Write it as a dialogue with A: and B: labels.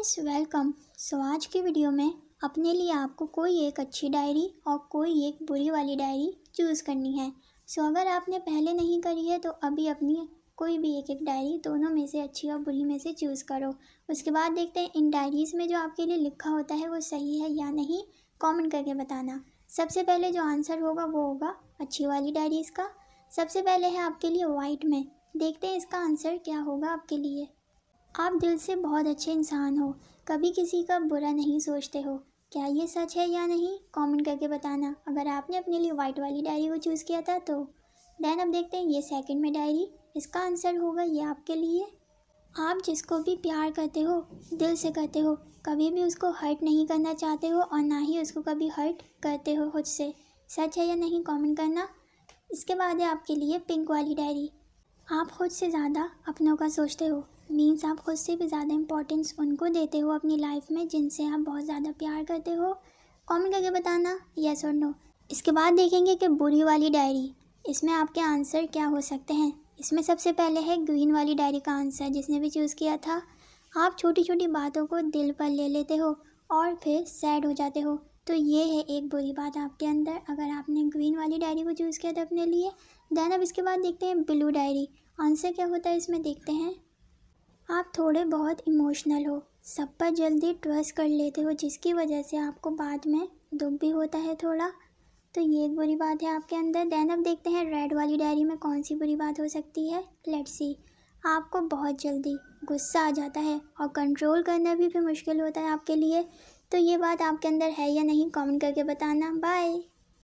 A: friends welcome so आज की video में अपने लिए आपको कोई एक अच्छी डायरी और कोई एक बुरी वाली डायरी चूज़ करनी है सो so, अगर आपने पहले नहीं करी है तो अभी अपनी कोई भी एक एक डायरी दोनों में से अच्छी और बुरी में से चूज़ करो उसके बाद देखते हैं इन डायरीज़ में जो आपके लिए लिखा होता है वो सही है या नहीं कॉमेंट करके बताना सबसे पहले जो आंसर होगा वो होगा अच्छी वाली डायरीज़ का सबसे पहले है आपके लिए वाइट में देखते हैं इसका आंसर क्या होगा आपके लिए आप दिल से बहुत अच्छे इंसान हो कभी किसी का बुरा नहीं सोचते हो क्या ये सच है या नहीं कमेंट करके बताना अगर आपने अपने लिए वाइट वाली डायरी को चूज़ किया था तो देन अब देखते हैं ये सेकंड में डायरी इसका आंसर होगा ये आपके लिए आप जिसको भी प्यार करते हो दिल से करते हो कभी भी उसको हर्ट नहीं करना चाहते हो और ना ही उसको कभी हर्ट करते हो खुद से सच है या नहीं कॉमेंट करना इसके बाद है आपके लिए पिंक वाली डायरी आप खुद से ज़्यादा अपनों का सोचते हो मीन्स आप खुद से भी ज़्यादा इंपॉर्टेंस उनको देते हो अपनी लाइफ में जिनसे आप बहुत ज़्यादा प्यार करते हो कॉमेंट करके बताना येस और नो इसके बाद देखेंगे कि बुरी वाली डायरी इसमें आपके आंसर क्या हो सकते हैं इसमें सबसे पहले है ग्रीन वाली डायरी का आंसर जिसने भी चूज़ किया था आप छोटी छोटी बातों को दिल पर ले लेते हो और फिर सैड हो जाते हो तो ये है एक बुरी बात आपके अंदर अगर आपने ग्रीन वाली डायरी को चूज़ किया था अपने लिए देन अब इसके बाद देखते हैं ब्लू डायरी आंसर क्या होता है इसमें देखते हैं आप थोड़े बहुत इमोशनल हो सब पर जल्दी ट्रस्ट कर लेते हो जिसकी वजह से आपको बाद में दुख भी होता है थोड़ा तो ये एक बुरी बात है आपके अंदर देन अब देखते हैं रेड वाली डायरी में कौन सी बुरी बात हो सकती है लेट्स सी आपको बहुत जल्दी गुस्सा आ जाता है और कंट्रोल करना भी फिर मुश्किल होता है आपके लिए तो ये बात आपके अंदर है या नहीं कमेंट करके बताना बाय